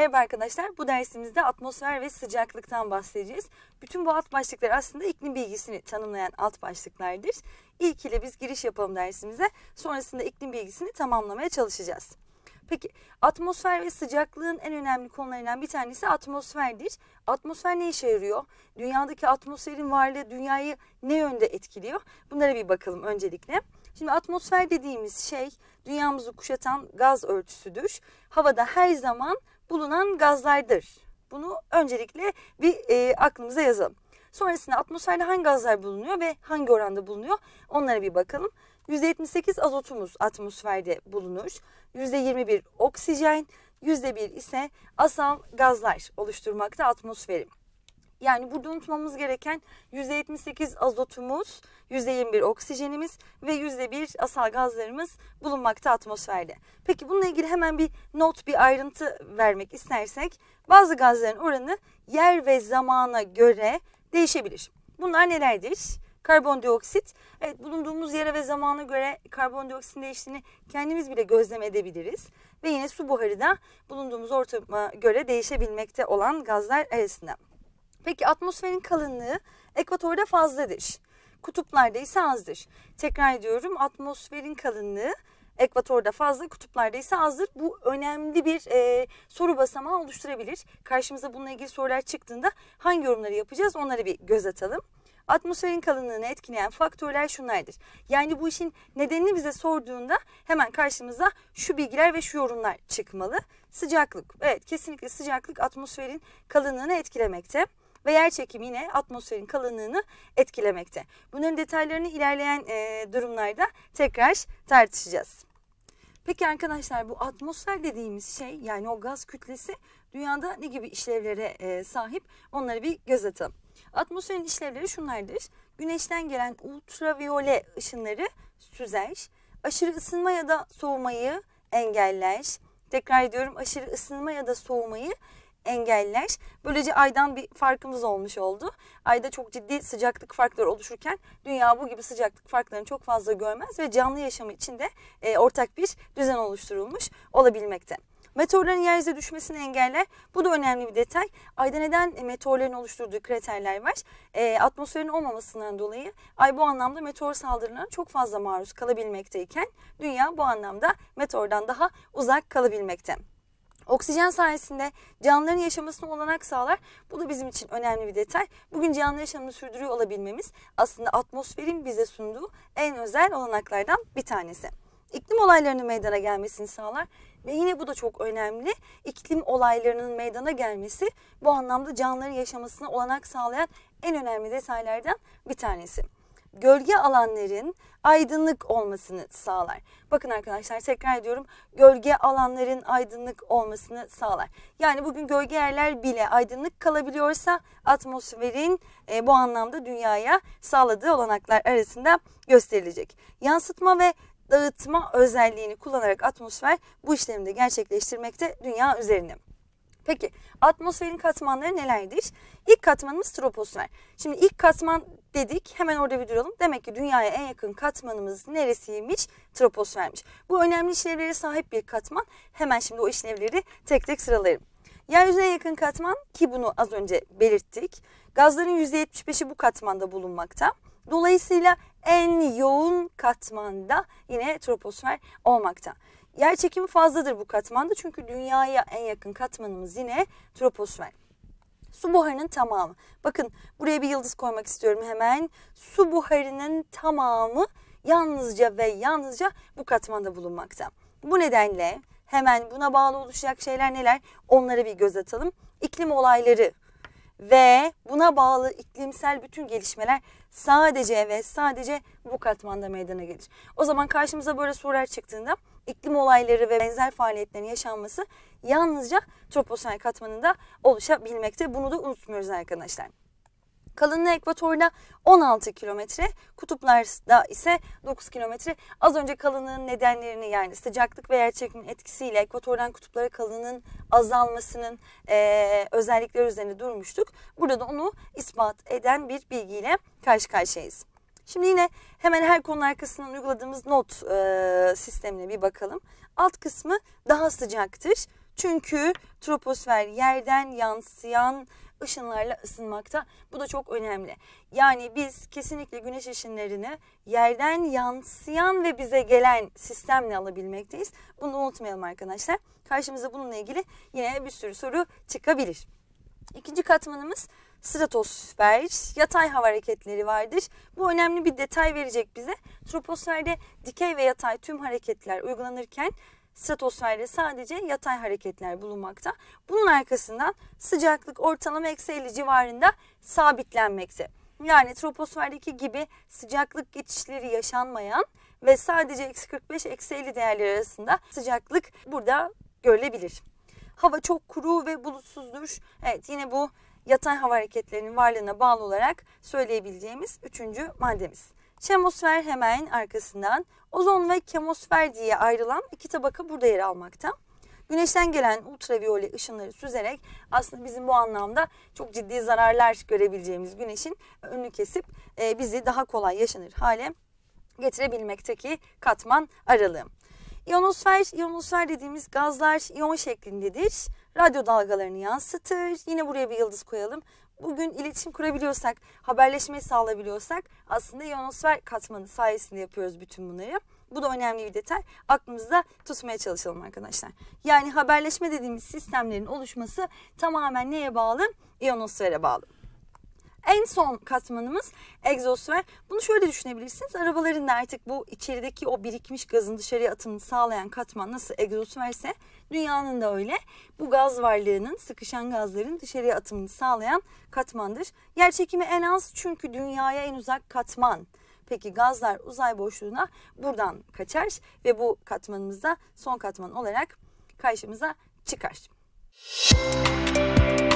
Merhaba arkadaşlar. Bu dersimizde atmosfer ve sıcaklıktan bahsedeceğiz. Bütün bu alt başlıklar aslında iklim bilgisini tanımlayan alt başlıklardır. İlk ile biz giriş yapalım dersimize. Sonrasında iklim bilgisini tamamlamaya çalışacağız. Peki atmosfer ve sıcaklığın en önemli konularından bir tanesi atmosferdir. Atmosfer ne işe yarıyor? Dünyadaki atmosferin varlığı dünyayı ne yönde etkiliyor? Bunlara bir bakalım öncelikle. Şimdi atmosfer dediğimiz şey dünyamızı kuşatan gaz örtüsüdür. Havada her zaman bulunan gazlardır. Bunu öncelikle bir e, aklımıza yazalım. Sonrasında atmosferde hangi gazlar bulunuyor ve hangi oranda bulunuyor onlara bir bakalım. %78 azotumuz atmosferde bulunur. %21 oksijen, %1 ise asal gazlar oluşturmakta atmosferim. Yani burada unutmamız gereken %78 azotumuz, %21 oksijenimiz ve %1 asal gazlarımız bulunmakta atmosferde. Peki bununla ilgili hemen bir not, bir ayrıntı vermek istersek bazı gazların oranı yer ve zamana göre değişebilir. Bunlar nelerdir? Karbondioksit, evet bulunduğumuz yere ve zamana göre karbondioksitin değiştiğini kendimiz bile gözlem edebiliriz. Ve yine su buharı da bulunduğumuz ortama göre değişebilmekte olan gazlar arasında. Peki atmosferin kalınlığı ekvatorda fazladır. Kutuplarda ise azdır. Tekrar ediyorum atmosferin kalınlığı ekvatorda fazla, kutuplarda ise azdır. Bu önemli bir e, soru basamağı oluşturabilir. Karşımıza bununla ilgili sorular çıktığında hangi yorumları yapacağız onlara bir göz atalım. Atmosferin kalınlığını etkileyen faktörler şunlardır. Yani bu işin nedenini bize sorduğunda hemen karşımıza şu bilgiler ve şu yorumlar çıkmalı. Sıcaklık. Evet kesinlikle sıcaklık atmosferin kalınlığını etkilemekte ve yer çekimi yine atmosferin kalınlığını etkilemekte. Bunların detaylarını ilerleyen e, durumlarda tekrar tartışacağız. Peki arkadaşlar bu atmosfer dediğimiz şey yani o gaz kütlesi dünyada ne gibi işlevlere e, sahip onları bir göz atalım. Atmosferin işlevleri şunlardır. Güneşten gelen ultraviyole ışınları süzer, aşırı ısınma ya da soğumayı engeller. Tekrar ediyorum aşırı ısınma ya da soğumayı engeller. Böylece aydan bir farkımız olmuş oldu. Ayda çok ciddi sıcaklık farkları oluşurken dünya bu gibi sıcaklık farklarını çok fazla görmez ve canlı yaşamı için de e, ortak bir düzen oluşturulmuş olabilmekte. Meteorların yeryüzüne düşmesini engeller. Bu da önemli bir detay. Ayda neden e, meteorların oluşturduğu kraterler var? E, atmosferin olmamasından dolayı ay bu anlamda meteor saldırılarına çok fazla maruz kalabilmekteyken dünya bu anlamda meteordan daha uzak kalabilmekte. Oksijen sayesinde canlıların yaşamasına olanak sağlar. Bu da bizim için önemli bir detay. Bugün canlı yaşamını sürdürüyor olabilmemiz aslında atmosferin bize sunduğu en özel olanaklardan bir tanesi. İklim olaylarının meydana gelmesini sağlar ve yine bu da çok önemli. İklim olaylarının meydana gelmesi bu anlamda canlıların yaşamasına olanak sağlayan en önemli detaylardan bir tanesi gölge alanların aydınlık olmasını sağlar. Bakın arkadaşlar tekrar ediyorum gölge alanların aydınlık olmasını sağlar. Yani bugün gölge yerler bile aydınlık kalabiliyorsa atmosferin e, bu anlamda dünyaya sağladığı olanaklar arasında gösterilecek. Yansıtma ve dağıtma özelliğini kullanarak atmosfer bu işlemi de gerçekleştirmekte dünya üzerinde. Peki atmosferin katmanları nelerdir? İlk katmanımız troposfer. Şimdi ilk katman dedik. Hemen orada bir duralım. Demek ki dünyaya en yakın katmanımız neresiymiş? Troposfermiş. Bu önemli işlevlere sahip bir katman. Hemen şimdi o işlevleri tek tek sıralayalım. Yeryüzüne yakın katman ki bunu az önce belirttik. Gazların %75'i bu katmanda bulunmakta. Dolayısıyla en yoğun katmanda yine troposfer olmakta. Yer çekimi fazladır bu katmanda çünkü dünyaya en yakın katmanımız yine troposfer. Su buharının tamamı. Bakın buraya bir yıldız koymak istiyorum hemen. Su buharının tamamı yalnızca ve yalnızca bu katmanda bulunmakta. Bu nedenle hemen buna bağlı oluşacak şeyler neler? Onlara bir göz atalım. İklim olayları ve buna bağlı iklimsel bütün gelişmeler sadece ve sadece bu katmanda meydana gelir. O zaman karşımıza böyle sorular çıktığında iklim olayları ve benzer faaliyetlerin yaşanması yalnızca troposfer katmanında oluşabilmekte. Bunu da unutmuyoruz arkadaşlar. Kalınlığı ekvatorda 16 kilometre, kutuplarda ise 9 kilometre. Az önce kalınlığın nedenlerini yani sıcaklık ve yer etkisiyle ekvatordan kutuplara kalınlığın azalmasının e, özellikleri üzerine durmuştuk. Burada da onu ispat eden bir bilgiyle karşı karşıyayız. Şimdi yine hemen her konu arkasından uyguladığımız not e, sistemine bir bakalım. Alt kısmı daha sıcaktır. Çünkü troposfer yerden yansıyan ışınlarla ısınmakta. Bu da çok önemli. Yani biz kesinlikle güneş ışınlarını yerden yansıyan ve bize gelen sistemle alabilmekteyiz. Bunu unutmayalım arkadaşlar. Karşımıza bununla ilgili yine bir sürü soru çıkabilir. İkinci katmanımız stratosfer, yatay hava hareketleri vardır. Bu önemli bir detay verecek bize. Troposferde dikey ve yatay tüm hareketler uygulanırken stratosferde sadece yatay hareketler bulunmakta. Bunun arkasından sıcaklık ortalama eksi 50 civarında sabitlenmekte. Yani troposferdeki gibi sıcaklık geçişleri yaşanmayan ve sadece eksi 45 eksi 50 değerleri arasında sıcaklık burada görülebilir. Hava çok kuru ve bulutsuzdur. Evet yine bu yatay hava hareketlerinin varlığına bağlı olarak söyleyebileceğimiz üçüncü maddemiz. Çemosfer hemen arkasından ozon ve kemosfer diye ayrılan iki tabaka burada yer almakta. Güneşten gelen ultraviyole ışınları süzerek aslında bizim bu anlamda çok ciddi zararlar görebileceğimiz güneşin önünü kesip e, bizi daha kolay yaşanır hale getirebilmekteki katman aralığı. İyonosfer, iyonosfer dediğimiz gazlar iyon şeklindedir. Radyo dalgalarını yansıtır. Yine buraya bir yıldız koyalım bugün iletişim kurabiliyorsak, haberleşmeyi sağlayabiliyorsak aslında ionosfer katmanı sayesinde yapıyoruz bütün bunları. Bu da önemli bir detay. Aklımızda tutmaya çalışalım arkadaşlar. Yani haberleşme dediğimiz sistemlerin oluşması tamamen neye bağlı? İyonosfere bağlı. En son katmanımız egzosfer. Bunu şöyle düşünebilirsiniz. Arabaların da artık bu içerideki o birikmiş gazın dışarıya atımını sağlayan katman nasıl egzosferse dünyanın da öyle. Bu gaz varlığının sıkışan gazların dışarıya atımını sağlayan katmandır. Yer çekimi en az çünkü dünyaya en uzak katman. Peki gazlar uzay boşluğuna buradan kaçar ve bu katmanımızda son katman olarak karşımıza çıkar. Müzik